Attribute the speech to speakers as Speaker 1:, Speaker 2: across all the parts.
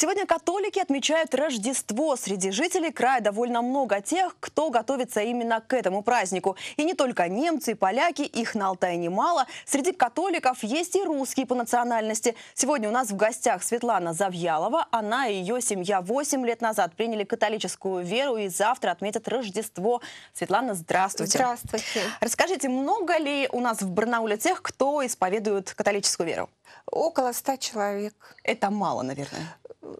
Speaker 1: Сегодня католики отмечают Рождество. Среди жителей края довольно много тех, кто готовится именно к этому празднику. И не только немцы и поляки, их на Алтае немало. Среди католиков есть и русские по национальности. Сегодня у нас в гостях Светлана Завьялова. Она и ее семья 8 лет назад приняли католическую веру и завтра отметят Рождество. Светлана, здравствуйте. Здравствуйте. Расскажите, много ли у нас в Барнауле тех,
Speaker 2: кто исповедует католическую веру? Около ста человек. Это мало, наверное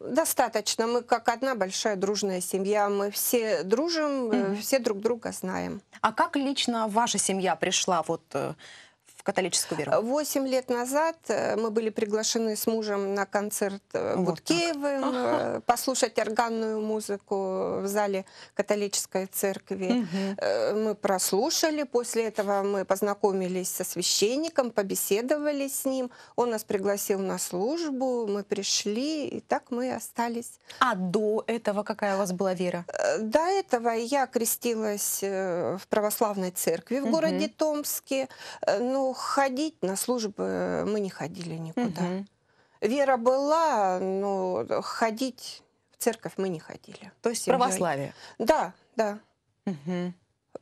Speaker 2: достаточно. Мы как одна большая дружная семья. Мы все дружим, mm-hmm. все друг друга знаем. А как лично ваша семья пришла вот э, католическую веру? Восемь лет назад э, мы были приглашены с мужем на концерт э, вот Буткеевым э, ага. послушать органную музыку в зале католической церкви. Угу. Мы прослушали, после этого мы познакомились со священником, побеседовали с ним, он нас пригласил на службу, мы пришли, и так мы остались. А до этого какая у вас была вера? До этого я крестилась в православной церкви в угу. городе Томске, но ходить, на службы мы не ходили никуда. Вера была, но ходить в церковь мы не ходили. То есть православие? Да, да.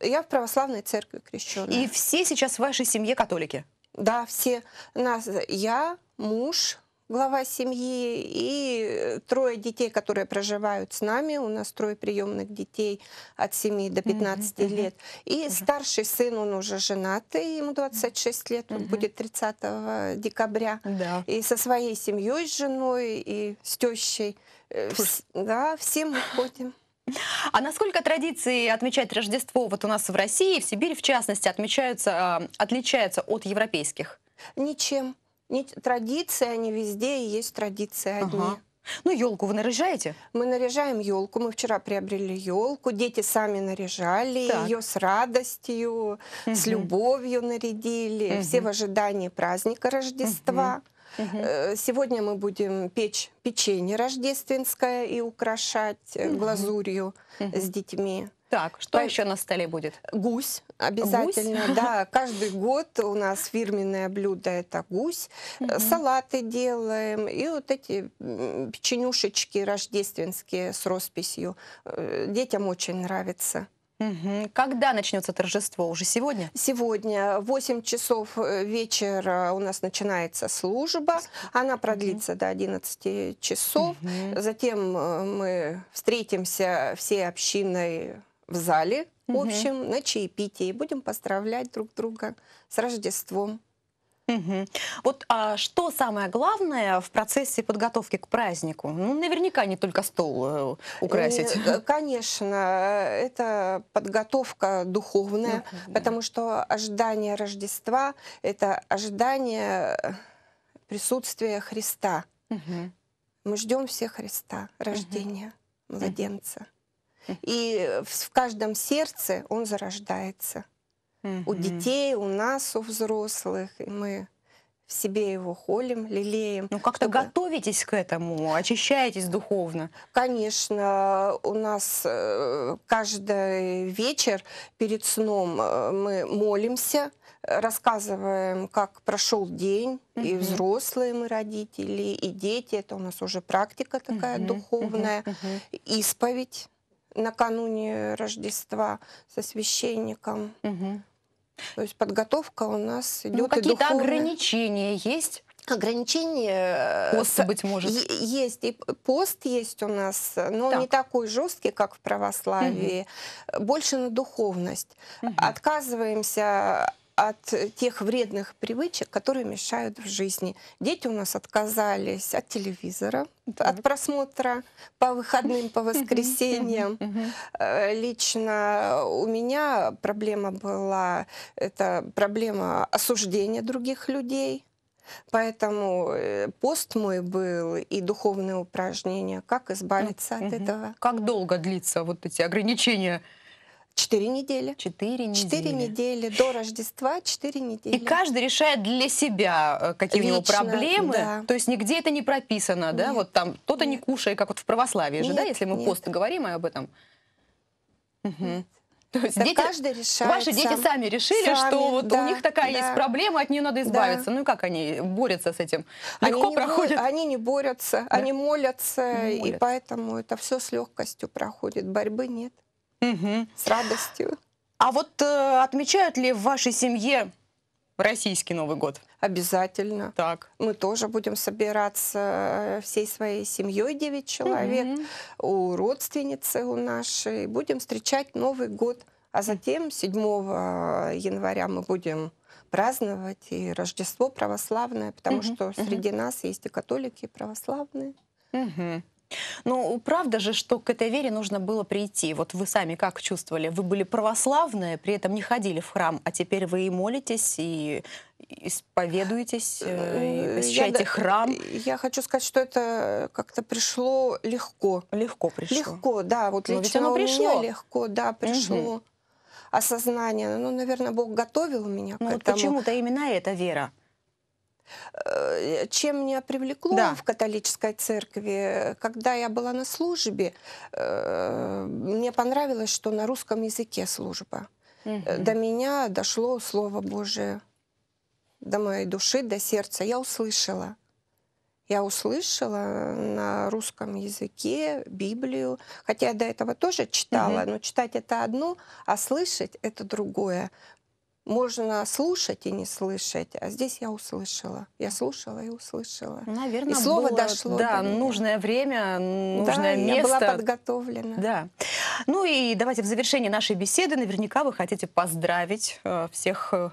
Speaker 2: Я в православной церкви крещена. И все сейчас в вашей семье католики? Да, все. Нас, я, муж, глава семьи, и э, трое детей, которые проживают с нами. У нас трое приемных детей от 7 до 15 mm-hmm. лет. И уже. старший сын, он уже женатый, ему 26 лет, он mm-hmm. будет 30 декабря. Да. И со своей семьей, с женой и с тещей. Пусть. Э, да, все мы ходим. А насколько традиции отмечать
Speaker 1: Рождество вот у нас в России, в Сибири в частности, отмечаются, а, отличаются от европейских?
Speaker 2: Ничем. Традиции, они везде, и есть традиции одни. Ага. Ну, елку вы наряжаете? Мы наряжаем елку. Мы вчера приобрели елку. Дети сами наряжали ее с радостью, угу. с любовью нарядили. Угу. Все в ожидании праздника Рождества. Угу. Сегодня мы будем печь печенье рождественское и украшать угу. глазурью угу. с детьми. Так, что По... еще на столе будет? Гусь, обязательно, гусь? да. Каждый год у нас фирменное блюдо это гусь. Угу. Салаты делаем и вот эти печенюшечки рождественские с росписью. Э, детям очень нравится. Угу. Когда начнется торжество? Уже сегодня? Сегодня. В 8 часов э, вечера у нас начинается служба. Она продлится угу. до 11 часов. Угу. Затем мы встретимся всей общиной в зале угу. общем, на чаепитии. Будем поздравлять друг друга с Рождеством.
Speaker 1: Угу. Вот а что самое главное в процессе подготовки к празднику?
Speaker 2: Ну, наверняка не только стол э, украсить. Э, э, конечно, э, это подготовка духовная, духовная, потому что ожидание Рождества – это ожидание присутствия Христа. Угу. Мы ждем все Христа, рождения, угу. младенца. Угу. И в каждом сердце он зарождается. У детей, у нас, у взрослых. И мы в себе его холим, лелеем. Ну как-то чтобы... готовитесь к этому, очищаетесь духовно. Конечно, у нас э, каждый вечер перед сном э, мы молимся, рассказываем, как прошел день, и взрослые мы родители, и дети, это у нас уже практика такая духовная, исповедь накануне Рождества со священником. Угу. То есть подготовка у нас идет. Ну, какие-то ограничения есть? Ограничения э, пост, быть может. есть. И пост есть у нас, но так. не такой жесткий, как в православии. Угу. Больше на духовность. Угу. Отказываемся от тех вредных привычек, которые мешают в жизни. Дети у нас отказались от телевизора, так. от просмотра по выходным, по воскресеньям. Э, лично у меня проблема была, это проблема осуждения других людей. Поэтому э, пост мой был и духовные упражнения, как избавиться от этого. Как долго длится вот эти ограничения Четыре недели. Четыре недели. Четыре недели. До Рождества четыре недели.
Speaker 1: И каждый решает для себя, э, какие Лично, у него проблемы. Да. То есть нигде это не прописано, нет, да? Вот там кто-то не кушает, как вот в православии нет, же, да? Если мы нет. пост говорим об этом. Угу. То есть дети, каждый решает ваши сам. дети сами решили, сами, что вот да, у них такая да, есть проблема, от нее надо избавиться. Да. Ну и как они борются с этим? Легко они проходят? Бо, они не борются, да. они
Speaker 2: молятся, молятся, и поэтому это все с легкостью проходит. Борьбы нет угу. с радостью. А вот э, отмечают ли в вашей семье российский Новый год? Обязательно. Так. Мы тоже будем собираться э, всей своей семьей, 9 человек, угу. у родственницы у нашей. Будем встречать Новый год. А затем 7 э, января мы будем праздновать и Рождество православное, потому угу. что угу. среди нас есть и католики, и православные.
Speaker 1: Угу. Ну, правда же, что к этой вере нужно было прийти. Вот вы сами как чувствовали? Вы были православные, при этом не ходили в храм, а теперь вы и молитесь, и
Speaker 2: исповедуетесь, э, э, и э, посещаете я, храм. Я хочу сказать, что это как-то пришло легко. Легко пришло. Легко, да. Вот Но ну, ведь оно пришло. легко, да, пришло. Угу осознание. Ну, наверное, Бог готовил меня ну, к вот этому. Почему-то именно эта вера. Э, чем меня привлекло да. в католической церкви, когда я была на службе, э, мне понравилось, что на русском языке служба. Угу. До меня дошло Слово Божие, до моей души, до сердца. Я услышала. Я услышала на русском языке Библию, хотя я до этого тоже читала, угу. но читать это одно, а слышать это другое можно слушать и не слышать, а здесь я услышала. Я слушала и услышала. Наверное, и слово было, дошло. Да, до
Speaker 1: нужное время, нужное да, место. Я была
Speaker 2: подготовлена.
Speaker 1: Да. Ну и давайте в завершении нашей беседы наверняка вы хотите поздравить э, всех э,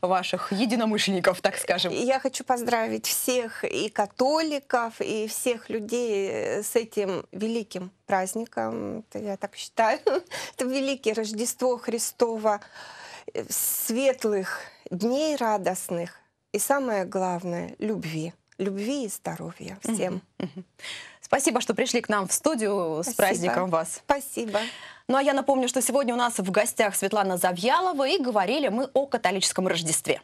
Speaker 1: ваших единомышленников, так
Speaker 2: скажем. Я хочу поздравить всех и католиков, и всех людей э, с этим великим праздником. Это я так считаю. Это великое Рождество Христово светлых дней радостных и самое главное – любви. Любви и здоровья всем. Спасибо,
Speaker 1: что пришли к нам в студию.
Speaker 2: Спасибо. С праздником
Speaker 1: вас. Спасибо.
Speaker 2: Ну а я напомню, что сегодня у нас в
Speaker 1: гостях Светлана Завьялова и говорили мы о католическом Рождестве.